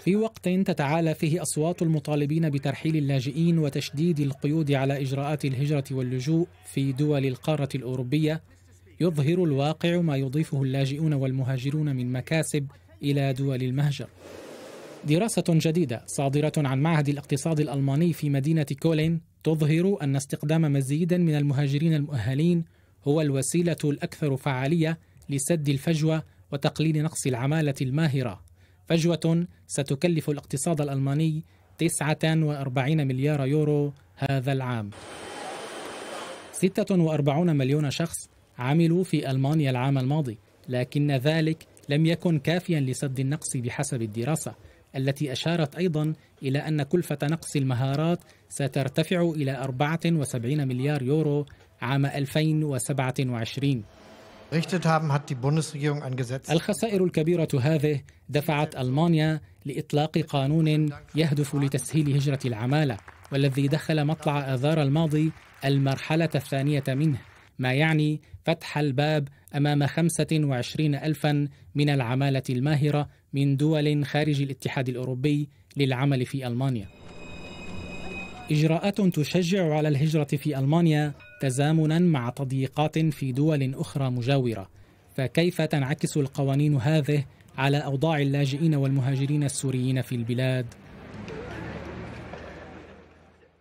في وقت تتعالى فيه أصوات المطالبين بترحيل اللاجئين وتشديد القيود على إجراءات الهجرة واللجوء في دول القارة الأوروبية يظهر الواقع ما يضيفه اللاجئون والمهاجرون من مكاسب إلى دول المهجر دراسة جديدة صادرة عن معهد الاقتصاد الألماني في مدينة كولين تظهر أن استخدام مزيدا من المهاجرين المؤهلين هو الوسيلة الأكثر فعالية لسد الفجوة وتقليل نقص العمالة الماهرة فجوة ستكلف الاقتصاد الألماني 49 مليار يورو هذا العام 46 مليون شخص عملوا في ألمانيا العام الماضي لكن ذلك لم يكن كافيا لسد النقص بحسب الدراسة التي أشارت أيضا إلى أن كلفة نقص المهارات سترتفع إلى 74 مليار يورو عام 2027 الخسائر الكبيرة هذه دفعت ألمانيا لإطلاق قانون يهدف لتسهيل هجرة العمالة والذي دخل مطلع آذار الماضي المرحلة الثانية منه ما يعني فتح الباب أمام 25 ألفا من العمالة الماهرة من دول خارج الاتحاد الأوروبي للعمل في ألمانيا إجراءات تشجع على الهجرة في ألمانيا تزامنا مع تضييقات في دول أخرى مجاورة فكيف تنعكس القوانين هذه على أوضاع اللاجئين والمهاجرين السوريين في البلاد؟